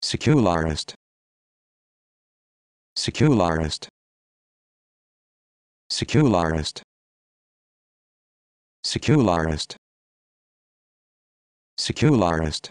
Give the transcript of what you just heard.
Secularist. Secularist. Secularist. Secularist. Secularist.